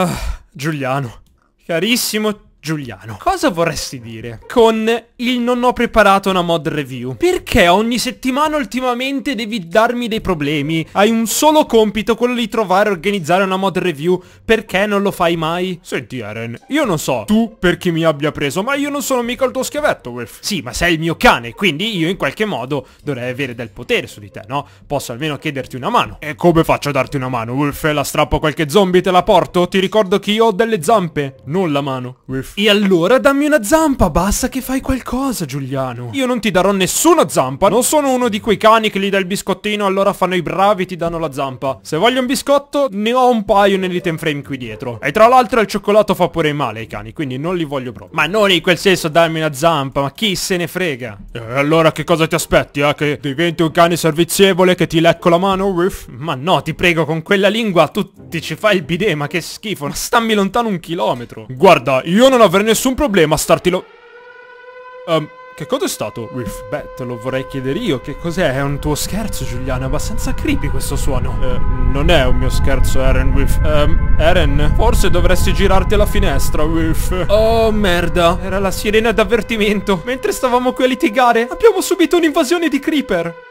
Ah, Giuliano. Carissimo Giuliano, cosa vorresti dire con il non ho preparato una mod review? Perché ogni settimana ultimamente devi darmi dei problemi? Hai un solo compito, quello di trovare e organizzare una mod review. Perché non lo fai mai? Senti Eren, io non so tu per chi mi abbia preso, ma io non sono mica il tuo schiavetto, Wolf. Sì, ma sei il mio cane, quindi io in qualche modo dovrei avere del potere su di te, no? Posso almeno chiederti una mano. E come faccio a darti una mano, Wolf? La strappo a qualche zombie, te la porto? Ti ricordo che io ho delle zampe, non la mano, Wolf. E allora dammi una zampa, basta che fai qualcosa Giuliano. Io non ti darò nessuna zampa, non sono uno di quei cani che gli dà il biscottino allora fanno i bravi e ti danno la zampa. Se voglio un biscotto ne ho un paio nell'item frame qui dietro. E tra l'altro il cioccolato fa pure male ai cani, quindi non li voglio proprio. Ma non in quel senso darmi una zampa, ma chi se ne frega? E allora che cosa ti aspetti, eh? Che diventi un cane servizievole che ti lecco la mano, uff? Ma no, ti prego, con quella lingua tu ti ci fai il bidet, ma che schifo, ma stammi lontano un chilometro. Guarda, io non non avrei nessun problema a startilo... Um, ehm, che cosa è stato? Riff, beh, te lo vorrei chiedere io. Che cos'è? È un tuo scherzo, Giuliano? Abbastanza creepy questo suono. Eh, non è un mio scherzo, Eren, Riff. Um, Eren, forse dovresti girarti alla finestra, Riff. Oh, merda. Era la sirena d'avvertimento. Mentre stavamo qui a litigare, abbiamo subito un'invasione di creeper.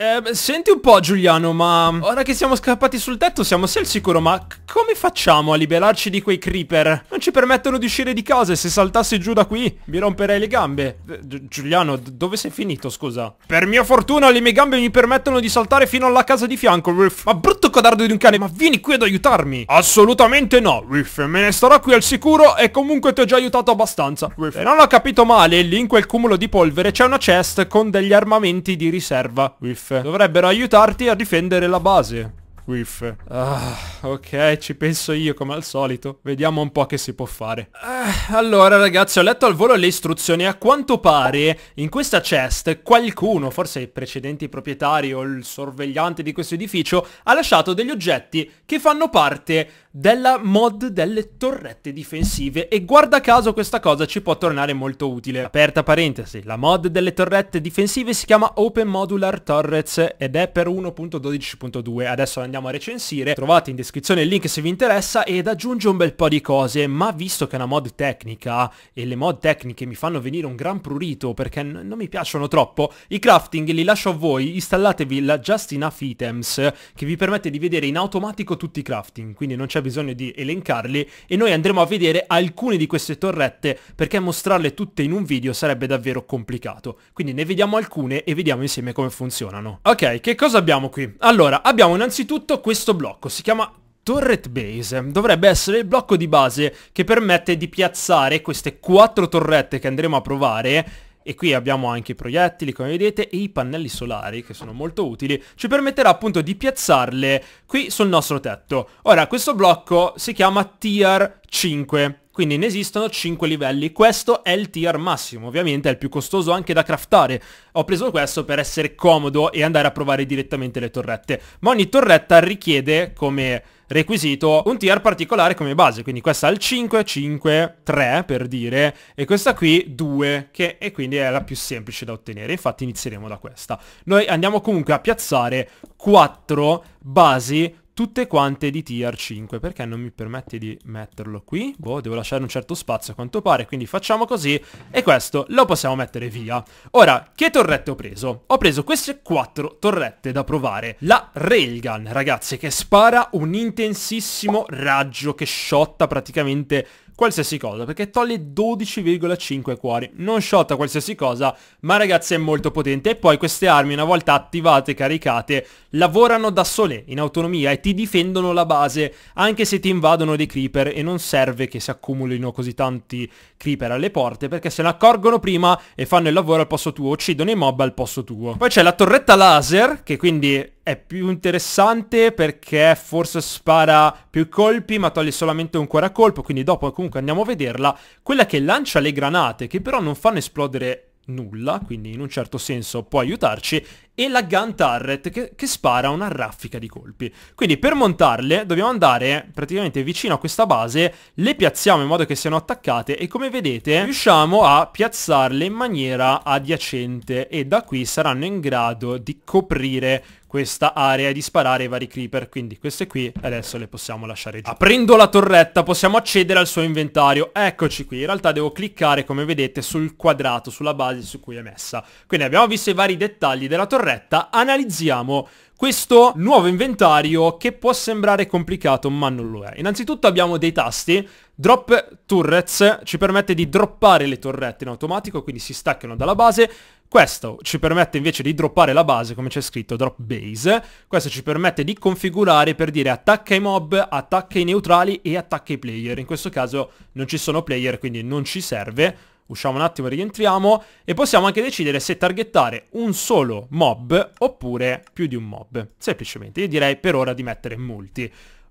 Eh, senti un po' Giuliano, ma ora che siamo scappati sul tetto siamo sì al sicuro, ma come facciamo a liberarci di quei creeper? Non ci permettono di uscire di casa e se saltassi giù da qui mi romperei le gambe. Eh, Giuliano, dove sei finito, scusa? Per mia fortuna le mie gambe mi permettono di saltare fino alla casa di fianco, Riff. Ma brutto codardo di un cane, ma vieni qui ad aiutarmi. Assolutamente no, Riff, me ne starò qui al sicuro e comunque ti ho già aiutato abbastanza. Riff. E non ho capito male, lì in quel cumulo di polvere c'è una chest con degli armamenti di riserva, Riff. Dovrebbero aiutarti a difendere la base squiff. Ah, ok, ci penso io come al solito. Vediamo un po' che si può fare. Ah, allora ragazzi, ho letto al volo le istruzioni. A quanto pare, in questa chest, qualcuno, forse i precedenti proprietari o il sorvegliante di questo edificio, ha lasciato degli oggetti che fanno parte della mod delle torrette difensive. E guarda caso questa cosa ci può tornare molto utile. Aperta parentesi, la mod delle torrette difensive si chiama Open Modular Torrets ed è per 1.12.2. Adesso andiamo andiamo a recensire, trovate in descrizione il link se vi interessa ed aggiunge un bel po' di cose, ma visto che è una mod tecnica e le mod tecniche mi fanno venire un gran prurito perché non mi piacciono troppo, i crafting li lascio a voi, installatevi la Just Enough Items che vi permette di vedere in automatico tutti i crafting, quindi non c'è bisogno di elencarli e noi andremo a vedere alcune di queste torrette perché mostrarle tutte in un video sarebbe davvero complicato, quindi ne vediamo alcune e vediamo insieme come funzionano. Ok, che cosa abbiamo qui? Allora, abbiamo innanzitutto tutto questo blocco, si chiama Turret Base dovrebbe essere il blocco di base che permette di piazzare queste quattro torrette che andremo a provare e qui abbiamo anche i proiettili come vedete e i pannelli solari che sono molto utili ci permetterà appunto di piazzarle qui sul nostro tetto ora questo blocco si chiama Tier 5 quindi ne esistono 5 livelli. Questo è il tier massimo, ovviamente è il più costoso anche da craftare. Ho preso questo per essere comodo e andare a provare direttamente le torrette. Ma ogni torretta richiede come requisito un tier particolare come base, quindi questa ha il 5, 5, 3 per dire, e questa qui 2, che e quindi è la più semplice da ottenere, infatti inizieremo da questa. Noi andiamo comunque a piazzare 4 basi tutte quante di tier 5. Perché non mi permette di metterlo qui? Boh, devo lasciare un certo spazio a quanto pare, quindi facciamo così e questo lo possiamo mettere via. Ora, che torrette ho preso? Ho preso queste quattro torrette da provare. La Railgun, ragazzi, che spara un intensissimo raggio che sciotta praticamente qualsiasi cosa, perché toglie 12,5 cuori. Non shotta qualsiasi cosa, ma ragazzi è molto potente. E poi queste armi, una volta attivate e caricate, lavorano da sole, in autonomia, e ti difendono la base, anche se ti invadono dei creeper, e non serve che si accumulino così tanti creeper alle porte, perché se ne accorgono prima e fanno il lavoro al posto tuo, uccidono i mob al posto tuo. Poi c'è la torretta laser, che quindi è più interessante perché forse spara più colpi ma toglie solamente un cuore a colpo, quindi dopo comunque andiamo a vederla. Quella che lancia le granate, che però non fanno esplodere nulla, quindi in un certo senso può aiutarci, e la gun turret che, che spara una raffica di colpi. Quindi per montarle dobbiamo andare praticamente vicino a questa base, le piazziamo in modo che siano attaccate e come vedete riusciamo a piazzarle in maniera adiacente e da qui saranno in grado di coprire questa area e di sparare i vari creeper quindi queste qui adesso le possiamo lasciare giù aprendo la torretta possiamo accedere al suo inventario eccoci qui in realtà devo cliccare come vedete sul quadrato sulla base su cui è messa quindi abbiamo visto i vari dettagli della torretta corretta analizziamo questo nuovo inventario che può sembrare complicato ma non lo è. Innanzitutto abbiamo dei tasti, drop turrets ci permette di droppare le torrette in automatico quindi si staccano dalla base, questo ci permette invece di droppare la base come c'è scritto drop base, questo ci permette di configurare per dire attacca i mob, attacca i neutrali e attacca i player, in questo caso non ci sono player quindi non ci serve usciamo un attimo e rientriamo e possiamo anche decidere se targettare un solo mob oppure più di un mob. Semplicemente, io direi per ora di mettere multi.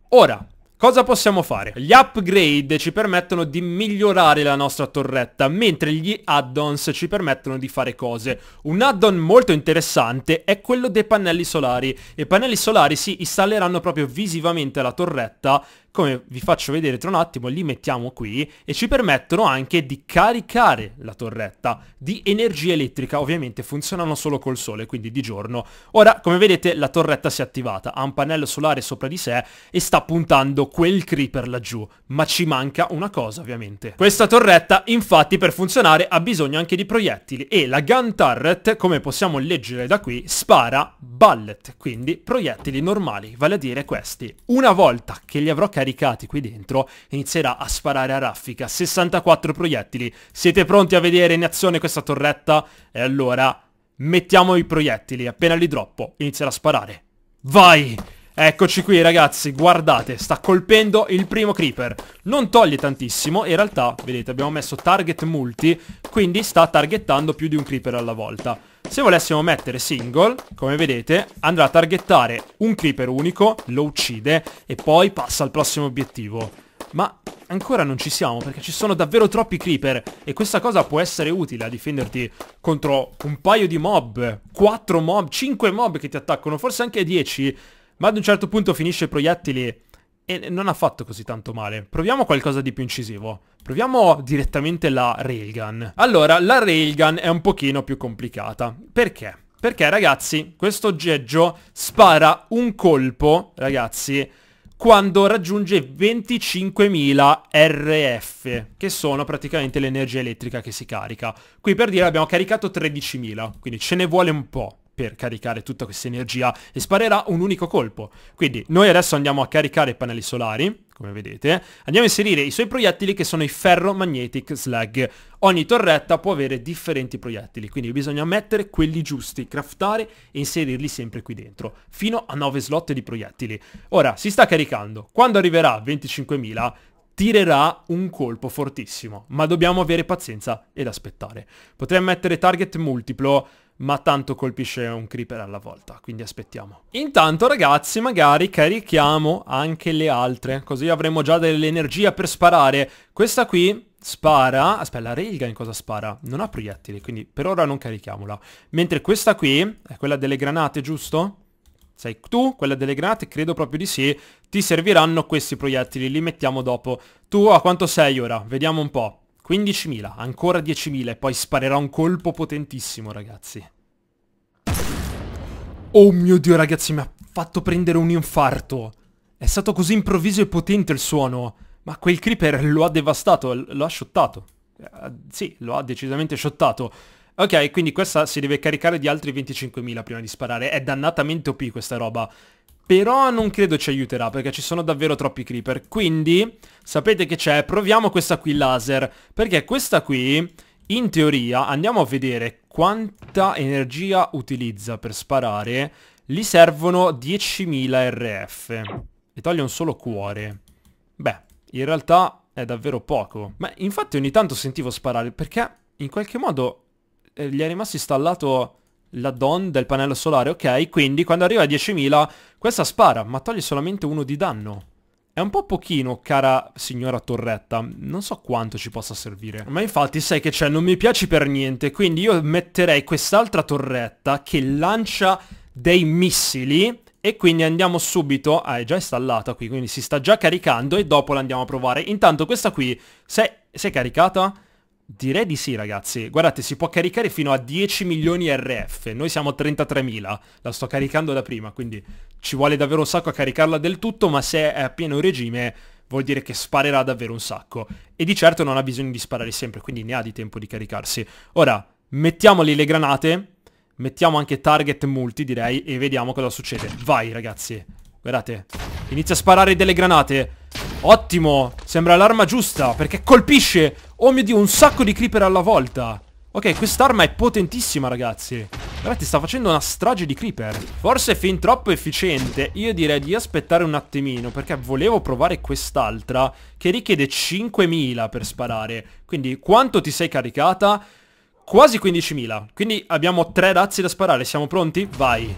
Ora, Cosa possiamo fare? Gli upgrade ci permettono di migliorare la nostra torretta, mentre gli add-ons ci permettono di fare cose. Un add-on molto interessante è quello dei pannelli solari. I pannelli solari si installeranno proprio visivamente alla torretta come vi faccio vedere tra un attimo, li mettiamo qui e ci permettono anche di caricare la torretta di energia elettrica, ovviamente funzionano solo col sole, quindi di giorno. Ora, come vedete, la torretta si è attivata, ha un pannello solare sopra di sé e sta puntando quel creeper laggiù, ma ci manca una cosa ovviamente. Questa torretta, infatti, per funzionare ha bisogno anche di proiettili e la gun turret, come possiamo leggere da qui, spara bullet, quindi proiettili normali, vale a dire questi. Una volta che li avrò caricati qui dentro, inizierà a sparare a raffica 64 proiettili. Siete pronti a vedere in azione questa torretta? E allora mettiamo i proiettili, appena li droppo inizierà a sparare. Vai! Eccoci qui ragazzi, guardate, sta colpendo il primo creeper Non toglie tantissimo, in realtà, vedete, abbiamo messo target multi Quindi sta targettando più di un creeper alla volta se volessimo mettere single, come vedete, andrà a targettare un creeper unico, lo uccide e poi passa al prossimo obiettivo. Ma ancora non ci siamo perché ci sono davvero troppi creeper e questa cosa può essere utile a difenderti contro un paio di mob, 4 mob, 5 mob che ti attaccano, forse anche 10, ma ad un certo punto finisce i proiettili e non ha fatto così tanto male. Proviamo qualcosa di più incisivo. Proviamo direttamente la railgun. Allora, la railgun è un pochino più complicata. Perché? Perché, ragazzi, questo aggeggio spara un colpo, ragazzi, quando raggiunge 25.000 RF, che sono praticamente l'energia elettrica che si carica. Qui per dire abbiamo caricato 13.000, quindi ce ne vuole un po' per caricare tutta questa energia e sparerà un unico colpo. Quindi noi adesso andiamo a caricare i pannelli solari, come vedete, andiamo a inserire i suoi proiettili che sono i ferro magnetic slag. Ogni torretta può avere differenti proiettili, quindi bisogna mettere quelli giusti, craftare e inserirli sempre qui dentro, fino a 9 slot di proiettili. Ora, si sta caricando, quando arriverà a 25.000 tirerà un colpo fortissimo, ma dobbiamo avere pazienza ed aspettare. Potremmo mettere target multiplo, ma tanto colpisce un creeper alla volta, quindi aspettiamo. Intanto ragazzi magari carichiamo anche le altre, così avremo già dell'energia per sparare. Questa qui spara, aspetta la railgun cosa spara? Non ha proiettili, quindi per ora non carichiamola. Mentre questa qui è quella delle granate, giusto? sei tu, quella delle granate, credo proprio di sì, ti serviranno questi proiettili, li mettiamo dopo. Tu a quanto sei ora? Vediamo un po'. 15.000, ancora 10.000 e poi sparerà un colpo potentissimo ragazzi. Oh mio dio ragazzi mi ha fatto prendere un infarto. È stato così improvviso e potente il suono. Ma quel creeper lo ha devastato, lo ha shottato. Eh, sì, lo ha decisamente shottato. Ok, quindi questa si deve caricare di altri 25.000 prima di sparare. È dannatamente OP questa roba. Però non credo ci aiuterà perché ci sono davvero troppi creeper. Quindi, sapete che c'è? Proviamo questa qui laser. Perché questa qui, in teoria, andiamo a vedere quanta energia utilizza per sparare. Gli servono 10.000 RF. E toglie un solo cuore. Beh, in realtà è davvero poco. Ma infatti ogni tanto sentivo sparare perché in qualche modo eh, gli è rimasto installato l'add-on del pannello solare, ok? Quindi quando arriva a 10.000 questa spara, ma toglie solamente uno di danno. È un po' pochino, cara signora Torretta, non so quanto ci possa servire. Ma infatti sai che c'è, non mi piace per niente, quindi io metterei quest'altra torretta che lancia dei missili e quindi andiamo subito, ah è già installata qui, quindi si sta già caricando e dopo la andiamo a provare. Intanto questa qui, sei, si è caricata? Direi di sì ragazzi, guardate si può caricare fino a 10 milioni RF, noi siamo a 33.000, la sto caricando da prima, quindi ci vuole davvero un sacco a caricarla del tutto, ma se è a pieno regime vuol dire che sparerà davvero un sacco. E di certo non ha bisogno di sparare sempre, quindi ne ha di tempo di caricarsi. Ora, mettiamoli le granate, mettiamo anche target multi direi, e vediamo cosa succede. Vai ragazzi, guardate, inizia a sparare delle granate. Ottimo, sembra l'arma giusta, perché colpisce Oh mio dio, un sacco di creeper alla volta. Ok, quest'arma è potentissima, ragazzi. Ragazzi, sta facendo una strage di creeper. Forse è fin troppo efficiente. Io direi di aspettare un attimino, perché volevo provare quest'altra, che richiede 5000 per sparare. Quindi, quanto ti sei caricata? Quasi 15.000. Quindi abbiamo tre razzi da sparare. Siamo pronti? Vai.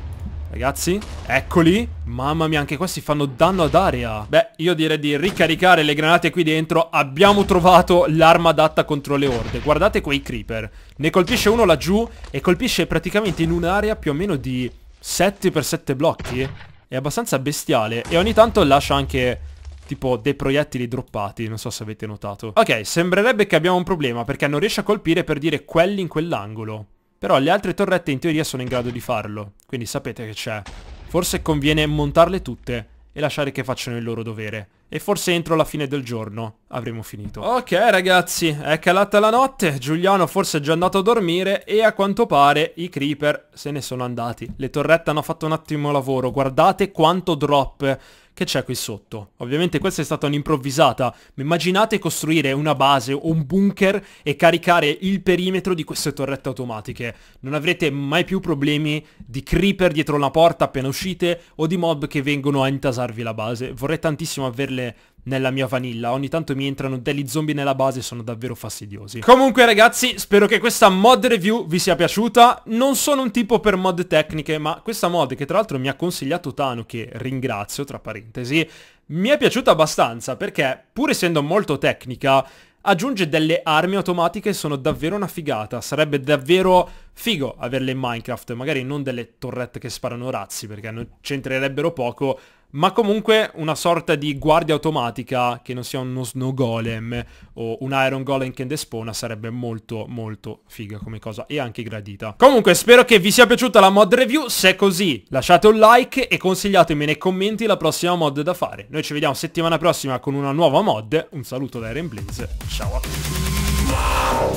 Ragazzi, eccoli. Mamma mia, anche questi fanno danno ad aria. Beh, io direi di ricaricare le granate qui dentro. Abbiamo trovato l'arma adatta contro le orde. Guardate quei creeper. Ne colpisce uno laggiù e colpisce praticamente in un'area più o meno di 7x7 blocchi. È abbastanza bestiale. E ogni tanto lascia anche tipo dei proiettili droppati, non so se avete notato. Ok, sembrerebbe che abbiamo un problema perché non riesce a colpire per dire quelli in quell'angolo. Però le altre torrette in teoria sono in grado di farlo, quindi sapete che c'è. Forse conviene montarle tutte e lasciare che facciano il loro dovere. E forse entro la fine del giorno avremo finito. Ok ragazzi, è calata la notte, Giuliano forse è già andato a dormire e a quanto pare i creeper se ne sono andati. Le torrette hanno fatto un attimo lavoro, guardate quanto drop che c'è qui sotto. Ovviamente questa è stata un'improvvisata, ma immaginate costruire una base o un bunker e caricare il perimetro di queste torrette automatiche. Non avrete mai più problemi di creeper dietro una porta appena uscite o di mob che vengono a intasarvi la base. Vorrei tantissimo averle nella mia vanilla. Ogni tanto mi entrano degli zombie nella base e sono davvero fastidiosi. Comunque ragazzi, spero che questa mod review vi sia piaciuta. Non sono un tipo per mod tecniche, ma questa mod che tra l'altro mi ha consigliato Tano, che ringrazio tra parentesi, mi è piaciuta abbastanza perché pur essendo molto tecnica aggiunge delle armi automatiche sono davvero una figata. Sarebbe davvero figo averle in Minecraft, magari non delle torrette che sparano razzi perché non c'entrerebbero poco, ma comunque una sorta di guardia automatica che non sia uno snow golem o un iron golem che despona sarebbe molto molto figa come cosa e anche gradita. Comunque spero che vi sia piaciuta la mod review, se è così lasciate un like e consigliatemi nei commenti la prossima mod da fare. Noi ci vediamo settimana prossima con una nuova mod, un saluto da Iron Blaze, ciao a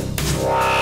tutti.